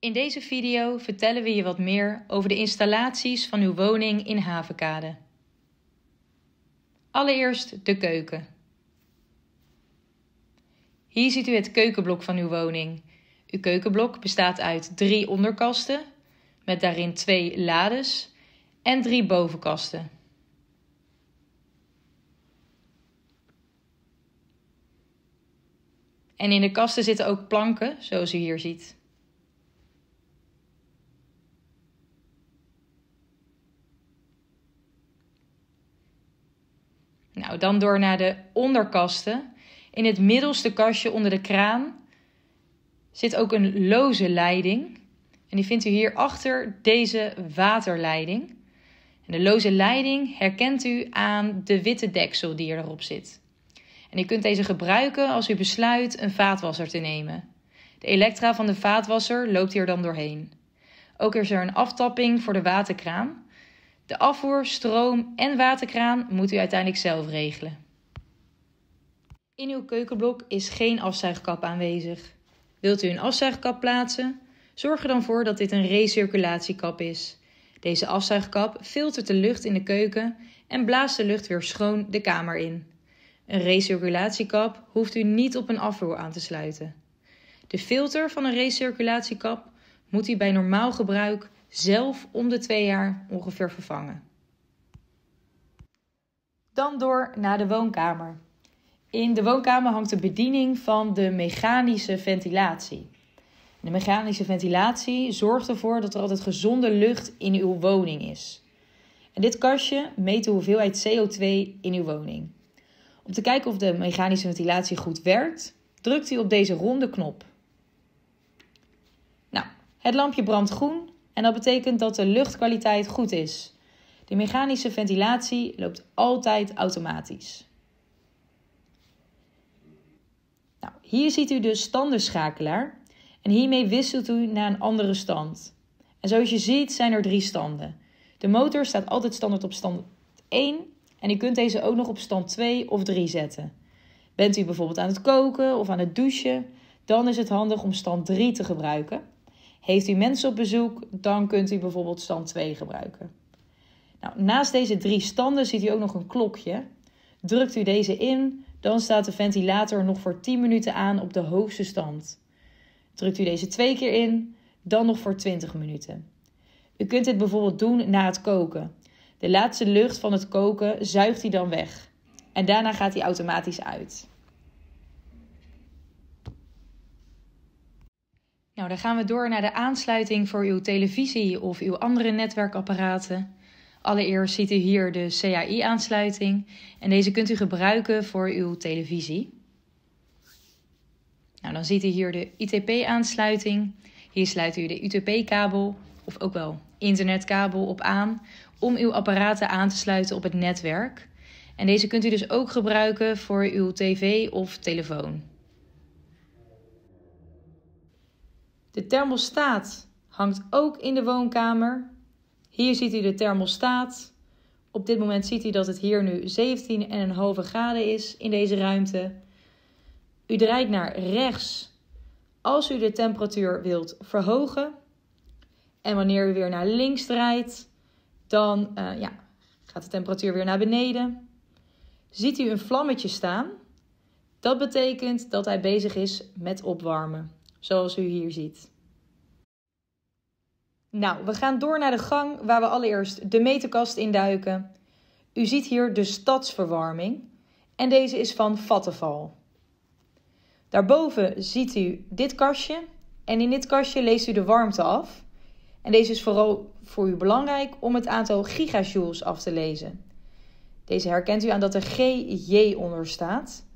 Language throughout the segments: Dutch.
In deze video vertellen we je wat meer over de installaties van uw woning in Havenkade. Allereerst de keuken. Hier ziet u het keukenblok van uw woning. Uw keukenblok bestaat uit drie onderkasten, met daarin twee lades en drie bovenkasten. En in de kasten zitten ook planken, zoals u hier ziet. Nou, dan door naar de onderkasten. In het middelste kastje onder de kraan zit ook een loze leiding. En die vindt u hier achter deze waterleiding. En de loze leiding herkent u aan de witte deksel die erop zit. En u kunt deze gebruiken als u besluit een vaatwasser te nemen. De elektra van de vaatwasser loopt hier dan doorheen. Ook is er een aftapping voor de waterkraan. De afvoer, stroom en waterkraan moet u uiteindelijk zelf regelen. In uw keukenblok is geen afzuigkap aanwezig. Wilt u een afzuigkap plaatsen? Zorg er dan voor dat dit een recirculatiekap is. Deze afzuigkap filtert de lucht in de keuken en blaast de lucht weer schoon de kamer in. Een recirculatiekap hoeft u niet op een afvoer aan te sluiten. De filter van een recirculatiekap moet u bij normaal gebruik zelf om de twee jaar ongeveer vervangen. Dan door naar de woonkamer. In de woonkamer hangt de bediening van de mechanische ventilatie. De mechanische ventilatie zorgt ervoor dat er altijd gezonde lucht in uw woning is. En dit kastje meet de hoeveelheid CO2 in uw woning. Om te kijken of de mechanische ventilatie goed werkt, drukt u op deze ronde knop. Nou, het lampje brandt groen en dat betekent dat de luchtkwaliteit goed is. De mechanische ventilatie loopt altijd automatisch. Nou, hier ziet u de standenschakelaar en hiermee wisselt u naar een andere stand. En zoals je ziet zijn er drie standen. De motor staat altijd standaard op stand 1 en u kunt deze ook nog op stand 2 of 3 zetten. Bent u bijvoorbeeld aan het koken of aan het douchen, dan is het handig om stand 3 te gebruiken. Heeft u mensen op bezoek, dan kunt u bijvoorbeeld stand 2 gebruiken. Nou, naast deze drie standen ziet u ook nog een klokje. Drukt u deze in, dan staat de ventilator nog voor 10 minuten aan op de hoogste stand. Drukt u deze twee keer in, dan nog voor 20 minuten. U kunt dit bijvoorbeeld doen na het koken. De laatste lucht van het koken zuigt hij dan weg. En daarna gaat hij automatisch uit. Nou, dan gaan we door naar de aansluiting voor uw televisie of uw andere netwerkapparaten. Allereerst ziet u hier de CAI-aansluiting en deze kunt u gebruiken voor uw televisie. Nou, dan ziet u hier de ITP-aansluiting. Hier sluit u de UTP-kabel of ook wel internetkabel op aan om uw apparaten aan te sluiten op het netwerk. En deze kunt u dus ook gebruiken voor uw tv of telefoon. De thermostaat hangt ook in de woonkamer. Hier ziet u de thermostaat. Op dit moment ziet u dat het hier nu 17,5 graden is in deze ruimte. U draait naar rechts als u de temperatuur wilt verhogen. En wanneer u weer naar links draait, dan eh, ja, gaat de temperatuur weer naar beneden. Ziet u een vlammetje staan? Dat betekent dat hij bezig is met opwarmen zoals u hier ziet. Nou, we gaan door naar de gang waar we allereerst de meterkast induiken. U ziet hier de stadsverwarming en deze is van Vattenval. Daarboven ziet u dit kastje en in dit kastje leest u de warmte af. En deze is vooral voor u belangrijk om het aantal gigajoules af te lezen. Deze herkent u aan dat er GJ onder staat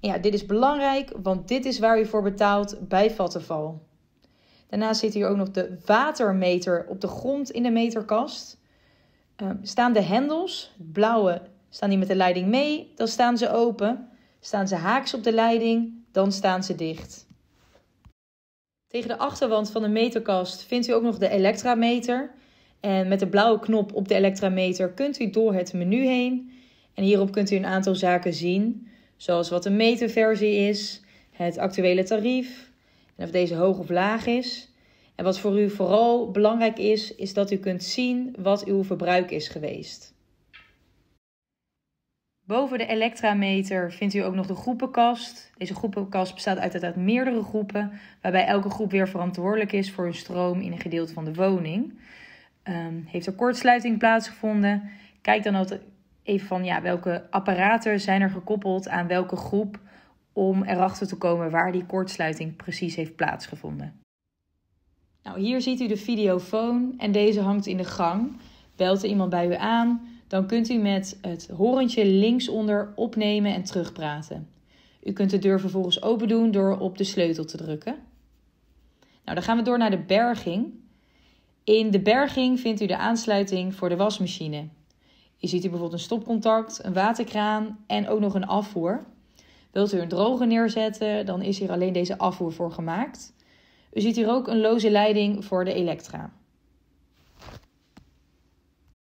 ja, dit is belangrijk, want dit is waar u voor betaalt bij vattenval. Daarnaast zit hier ook nog de watermeter op de grond in de meterkast. Ehm, staan de hendels, blauwe, staan die met de leiding mee, dan staan ze open. Staan ze haaks op de leiding, dan staan ze dicht. Tegen de achterwand van de meterkast vindt u ook nog de elektrameter. En met de blauwe knop op de elektrameter kunt u door het menu heen. En hierop kunt u een aantal zaken zien. Zoals wat de meterversie is, het actuele tarief en of deze hoog of laag is. En wat voor u vooral belangrijk is, is dat u kunt zien wat uw verbruik is geweest. Boven de elektrameter vindt u ook nog de groepenkast. Deze groepenkast bestaat uit, uit meerdere groepen, waarbij elke groep weer verantwoordelijk is voor een stroom in een gedeelte van de woning. Ehm, heeft er kortsluiting plaatsgevonden? Kijk dan even van ja, welke apparaten zijn er gekoppeld aan welke groep om erachter te komen waar die kortsluiting precies heeft plaatsgevonden. Nou, hier ziet u de videofoon en deze hangt in de gang. Belt er iemand bij u aan, dan kunt u met het horentje linksonder opnemen en terugpraten. U kunt de deur vervolgens open doen door op de sleutel te drukken. Nou, dan gaan we door naar de berging. In de berging vindt u de aansluiting voor de wasmachine. Je ziet hier bijvoorbeeld een stopcontact, een waterkraan en ook nog een afvoer. Wilt u een droge neerzetten, dan is hier alleen deze afvoer voor gemaakt. U ziet hier ook een loze leiding voor de elektra.